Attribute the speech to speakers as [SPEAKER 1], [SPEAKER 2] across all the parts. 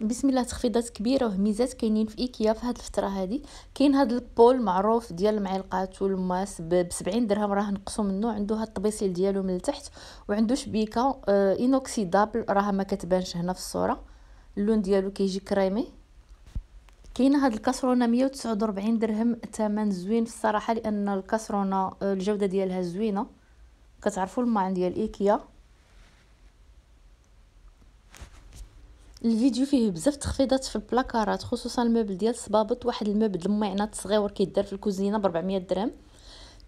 [SPEAKER 1] بسم الله تخفيضات كبيره وهميزات كاينين في ايكيا في هاد الفتره هادي كاين هاد البول معروف ديال المعلقات والماس ب 70 درهم راه نقصوا منه عنده هاد الطبيسيل ديالو من التحت وعنده شبيكه آه انوكسيدابل راها ما كتبانش هنا في الصوره اللون ديالو كيجي كريمي كاين هاد الكاسرونه 149 درهم ثمن زوين في الصراحه لان الكاسرونه آه، الجوده ديالها زوينه كتعرفوا الماعن ديال ايكيا الفيديو فيه بزاف تخفيضات في البلاكارات خصوصا المبل ديال الصبابط واحد المبل المعنات صغير كيدار في الكوزينه ب 400 درهم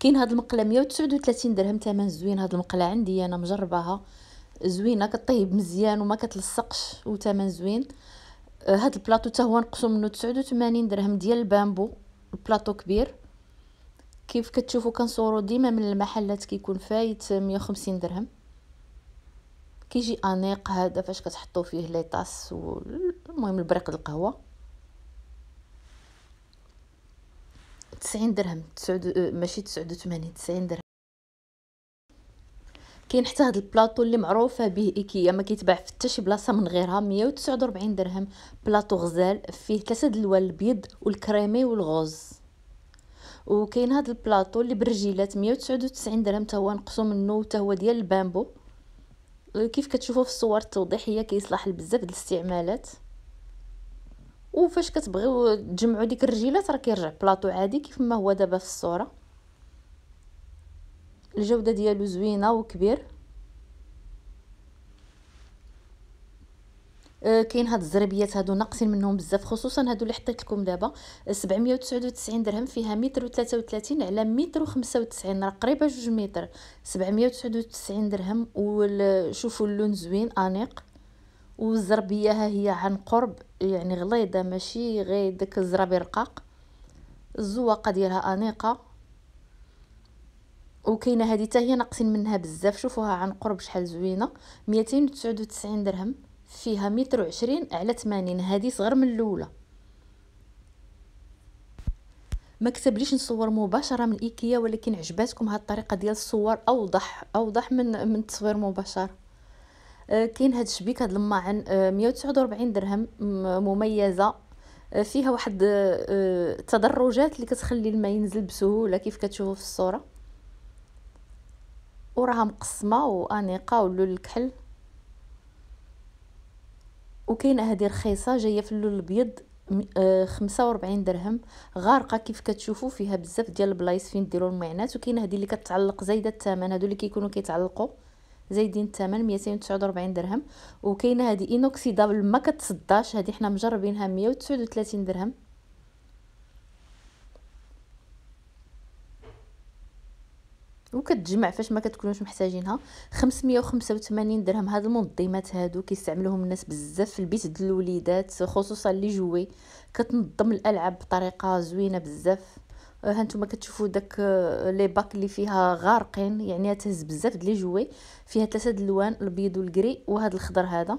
[SPEAKER 1] كاين هاد المقله 139 درهم ثمن زوين هاد المقله عندي انا مجرباها زوينه كطيب مزيان وما كتلصقش وثمن زوين آه، هاد البلاطو حتى هو نقصوا منه 89 درهم ديال البامبو البلاطو كبير كيف كتشوفوا كنصوروا ديما من المحلات كيكون فايت 150 درهم كيجي انيق هذا فاش كتحطو فيه لي طاس المهم البريق القهوه 90 درهم تسعود ماشي 89 90 درهم كاين حتى هاد البلاطو اللي معروفه به ايكيا ما كيتباع في حتى شي بلاصه من غيرها 149 درهم بلاطو غزال فيه ثلاثه دلوال البيض والكريمي والغوز وكاين هاد البلاطو اللي برجيلات 199 درهم تا هو نقصوا منه تا هو ديال البامبو كيف كتشوفوا في الصور التوضيحيه كيصلح لبزاف ديال الاستعمالات وفاش كتبغيو تجمعوا ديك الرجيلات راه كيرجع بلاطو عادي كيف ما هو دابا في الصوره الجوده ديالو زوينه وكبير آه، كاين هاد الزربيات هادو ناقصين منهم بزاف خصوصا هادو اللي حطيت لكم دابا 799 آه، درهم فيها متر و33 على متر و95 راه قريبه جوج متر 799 درهم وشوفوا اللون زوين انيق والزربيه ها هي عن قرب يعني غليظه ماشي غير داك الزرابي رقاق الزواقه ديالها انيقه وكاينه هذه حتى هي ناقصين منها بزاف شوفوها عن قرب شحال زوينه 299 درهم فيها متر وعشرين على ثمانين هذه صغر من الاولى ما كتبليش نصور مباشره من ايكيا ولكن عجباتكم هاد الطريقه ديال الصور اوضح اوضح من من التصوير مباشر آه كاين هاد الشبيك هاد الماعن آه، وتسعود 149 درهم مميزه آه، فيها واحد آه، تدرجات اللي كتخلي الماء ينزل بسهوله كيف كتشوفوا في الصوره وراها مقسمه وانيقه ولو الكحل وكاينه هذه رخيصه جايه في اللون الابيض آه، خمسة وربعين درهم غارقه كيف كتشوفوا فيها بزاف ديال البلايص فين ديروا المعنات وكاينه هذه اللي كتعلق زايده الثمن هادو اللي كيكونوا كيتعلقوا زايدين الثمن 249 درهم وكاينه هذه انوكسيدابل ما كتصداش هذه حنا مجربينها 139 درهم وكتجمع فاش ما كتكونوش محتاجينها 585 درهم هاد المنظمات هادو كيستعملوهم الناس بزاف في البيت ديال الوليدات خصوصا لي جوي كتنظم الالعاب بطريقه زوينه بزاف آه، ها نتوما كتشوفوا داك آه، لي باك اللي فيها غارقين يعني تهز بزاف ديال لي جوي فيها ثلاثه د الالوان الابيض والكري وهذا الخضر هذا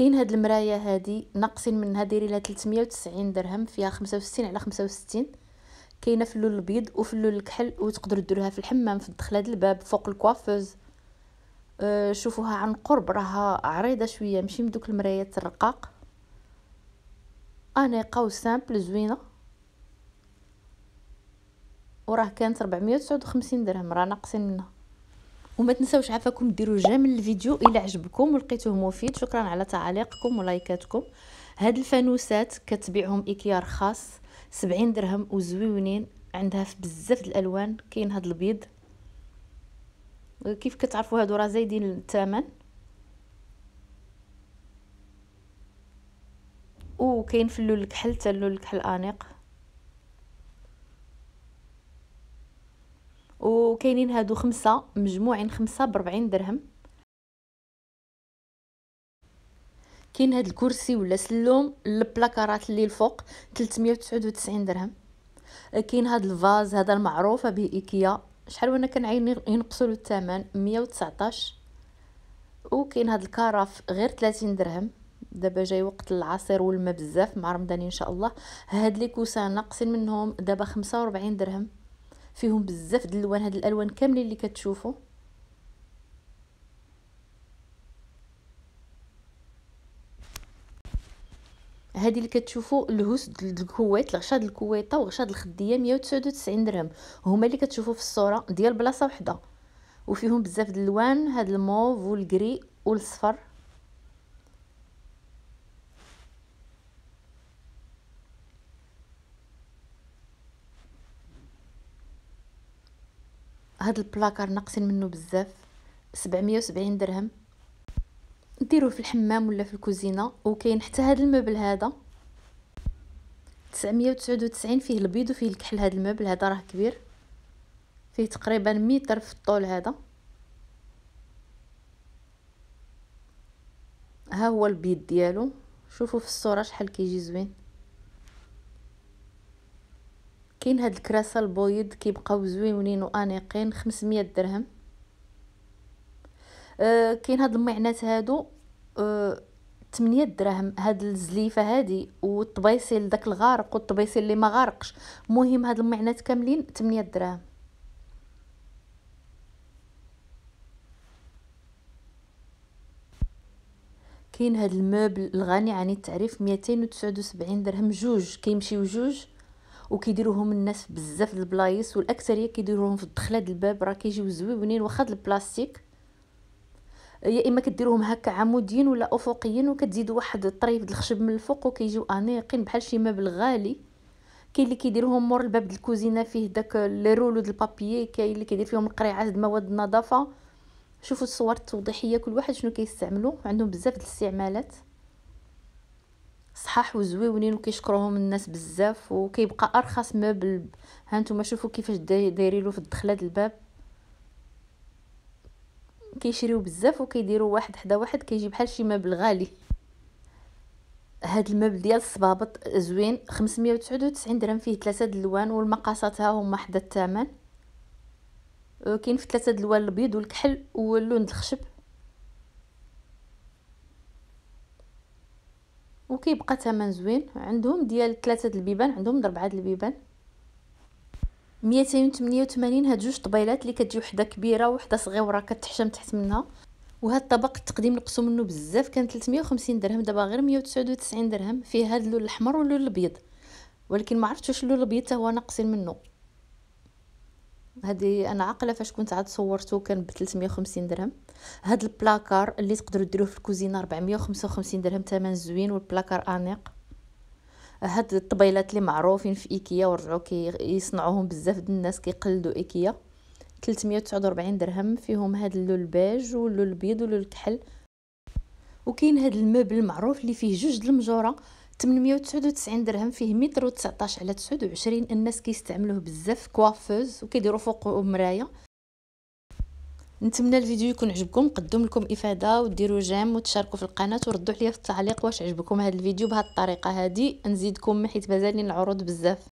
[SPEAKER 1] كاين هاد المرايا هادي ناقصين منها دايرين لها 390 درهم فيها 65 على 65 كاينه في اللون البيض وفي اللون الكحل وتقدروا ديروها في الحمام في الدخله ديال الباب فوق الكوافوز أه شوفوها عن قرب راها عريضه شويه ماشي من دوك المرايات الرقاق انيقه وسامبل زوينه وراه كانت 459 درهم راه ناقصين منها وما تنساوش عفاكم ديروا جيم الفيديو الى عجبكم ولقيتوه مفيد شكرا على تعاليقكم ولايكاتكم هاد الفانوسات كتبيعهم اكيار رخاص سبعين درهم وزويونين عندها في بزاف الالوان كاين هاد البيض كيف كتعرفوا هادو راه زايدين الثمن وكاين في اللون الكحل حتى اللون الكحل انيق وكاينين هادو خمسة مجموعين خمسة بربعين درهم كاين هاد الكرسي ولا سلوم البلاكارات اللي الفوق 399 درهم كاين هاد الفاز هذا المعروفه به ايكيا شحال وانا كنعين ينقصوا له الثمن 119 وكاين هاد الكراف غير 30 درهم دابا جاي وقت العصير والما بزاف مع رمضان ان شاء الله هاد لي كوسان ناقصين منهم دابا 45 درهم فيهم بزاف د الالوان هاد الالوان كاملين اللي كتشوفوا هادي اللي كتشوفوا الهوس د الكويت الغشا د الكويته وغشا د الخديه 199 درهم هما اللي كتشوفوا في الصوره ديال بلاصه وحده وفيهم بزاف د الالوان هاد الموف والكري والصفر هاد البلاكار ناقصين منه بزاف 770 درهم ديروه في الحمام ولا في الكوزينه وكاين حتى هاد المبل هذا 999 فيه البيض وفيه الكحل هاد المبل هذا راه كبير فيه تقريبا متر في الطول هذا ها هو البيض ديالو شوفوا في الصوره شحال كيجي زوين كاين هاد الكراسه البيض كيبقاو زويونين وانيقين 500 درهم أه كاين هاد المعنات هادو أه 8 دراهم هاد الزليفه هادي والطبيسيل داك الغارق والطبيسيل اللي ما غارقش مهم هاد المعنات كاملين 8 دراهم كاين هاد الموبل الغني عن التعريف 279 درهم جوج كيمشيو جوج أه وكيديروهم الناس في بزاف البلايص والاكثريه كيديروهم في الدخله ديال الباب راه كيجيو زويونين واخا البلاستيك يا اما كديروهم هكا عموديين ولا افقيين وكتزيد واحد الطريف ديال الخشب من الفوق وكيجيو انيقين بحال شي مبل غالي كاين اللي كيديروهم مور الباب ديال الكوزينه فيه داك لي رولو ديال البابيي كاين اللي كيدير فيهم القريعات ديال مواد النظافه شوفوا الصور التوضيحيه كل واحد شنو كيستعملو عندهم بزاف ديال الاستعمالات صحاح وزويونين وكيشكروهم الناس بزاف وكيبقى ارخص مبل ها نتوما شوفوا كيفاش دايريلو في الدخله الباب كيشريو بزاف وكيديروا واحد حدا واحد كيجي بحال شي مبل غالي هاد المبل ديال الصبابط زوين 599 درهم فيه ثلاثه د اللوان والمقاسات ها هما حدا الثمن أه، كاين في ثلاثه د اللوان الابيض والكحل واللون الخشب وكيبقى ثمن زوين عندهم ديال ثلاثه البيبان عندهم ربعه البيبان 288 هاد جوج طبيلات اللي كتجي وحده كبيره وحده صغيره كتحشم تحت منها وهاد الطبق التقديم نقصوا منه بزاف كان 350 درهم دابا غير 199 درهم فيه هاد اللون الاحمر واللون الابيض ولكن ما عرفتش واش اللون الابيض هو ناقصين منه هادي انا عاقله فاش كنت عاد صورته كان ب 350 درهم هاد البلاكار اللي تقدروا ديروه في الكوزينه 455 درهم ثمن زوين والبلاكار انيق هاد الطبيلات اللي معروفين في ايكيا ورجعوا كي يصنعوهم بزاف د الناس كيقلدوا ايكيا 349 درهم فيهم هاد اللول بيج واللول البيض واللول الكحل وكاين هاد المبل المعروف اللي فيه جوج د المجوره 899 درهم فيه متر و19 على 29 الناس كيستعملوه بزاف كوافوز وكيديروا فوق مرايا نتمنى الفيديو يكون عجبكم قدم لكم افاده وديروا جيم وتشاركوا في القناه وردوا عليا في التعليق واش عجبكم هذا الفيديو بهذه الطريقه هذه نزيدكم حيت مازالين العروض بزاف